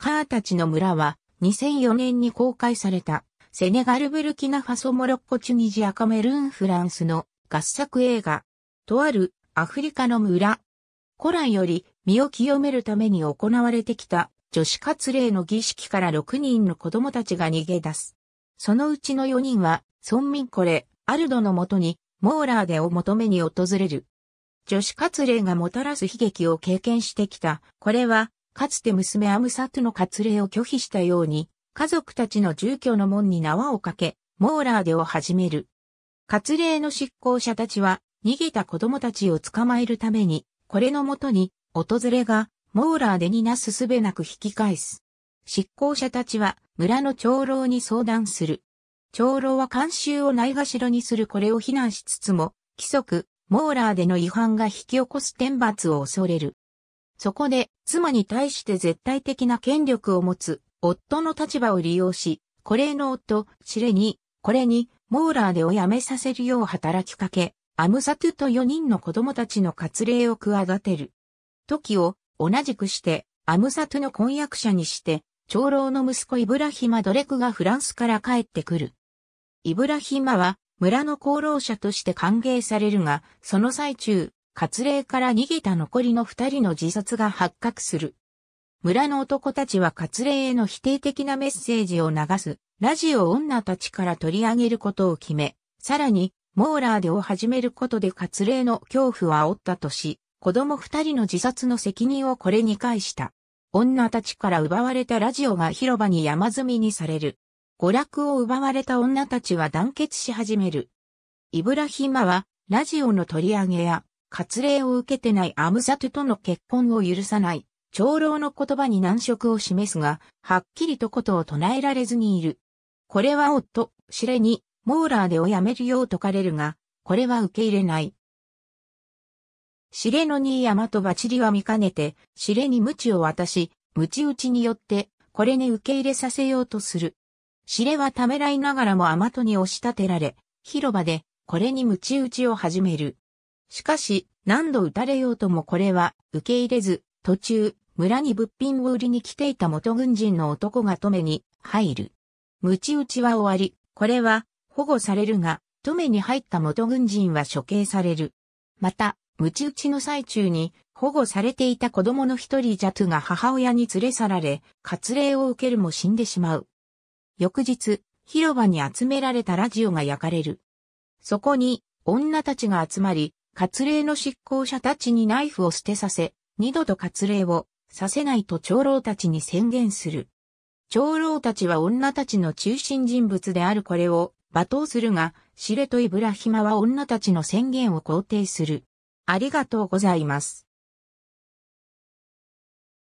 カーたちの村は2004年に公開されたセネガルブルキナファソモロッコチュニジアカメルーンフランスの合作映画。とあるアフリカの村。古来より身を清めるために行われてきた女子活霊の儀式から6人の子供たちが逃げ出す。そのうちの4人は村民コレ、アルドのもとにモーラーデを求めに訪れる。女子活例がもたらす悲劇を経験してきた。これはかつて娘アムサトの割礼を拒否したように、家族たちの住居の門に縄をかけ、モーラーデを始める。割礼の執行者たちは、逃げた子供たちを捕まえるために、これのもとに、訪れが、モーラーデになすすべなく引き返す。執行者たちは、村の長老に相談する。長老は監修をないがしろにするこれを非難しつつも、規則、モーラーでの違反が引き起こす天罰を恐れる。そこで、妻に対して絶対的な権力を持つ、夫の立場を利用し、これの夫、シレに、これに、モーラーでを辞めさせるよう働きかけ、アムサトゥと4人の子供たちの割礼を企てる。時を、同じくして、アムサトゥの婚約者にして、長老の息子イブラヒマ・ドレクがフランスから帰ってくる。イブラヒマは、村の功労者として歓迎されるが、その最中、割礼から逃げた残りの二人の自殺が発覚する。村の男たちは割礼への否定的なメッセージを流す、ラジオ女たちから取り上げることを決め、さらに、モーラーでを始めることで割礼の恐怖を煽ったとし、子供二人の自殺の責任をこれに返した。女たちから奪われたラジオが広場に山積みにされる。娯楽を奪われた女たちは団結し始める。イブラヒマは、ラジオの取り上げや、割礼を受けてないアムザトゥとの結婚を許さない、長老の言葉に難色を示すが、はっきりとことを唱えられずにいる。これは夫、知れに、モーラーでをやめるよう説かれるが、これは受け入れない。知れの新山とバチリは見かねて、シれに無知を渡し、無知打ちによって、これに受け入れさせようとする。知れはためらいながらもアマに押し立てられ、広場で、これに無知打ちを始める。しかし、何度撃たれようともこれは受け入れず、途中、村に物品を売りに来ていた元軍人の男が止めに入る。鞭打ちは終わり、これは保護されるが、止めに入った元軍人は処刑される。また、鞭打ちの最中に保護されていた子供の一人ジャトゥが母親に連れ去られ、割礼を受けるも死んでしまう。翌日、広場に集められたラジオが焼かれる。そこに女たちが集まり、割礼の執行者たちにナイフを捨てさせ、二度と割礼をさせないと長老たちに宣言する。長老たちは女たちの中心人物であるこれを罵倒するが、シレとイブラヒマは女たちの宣言を肯定する。ありがとうございます。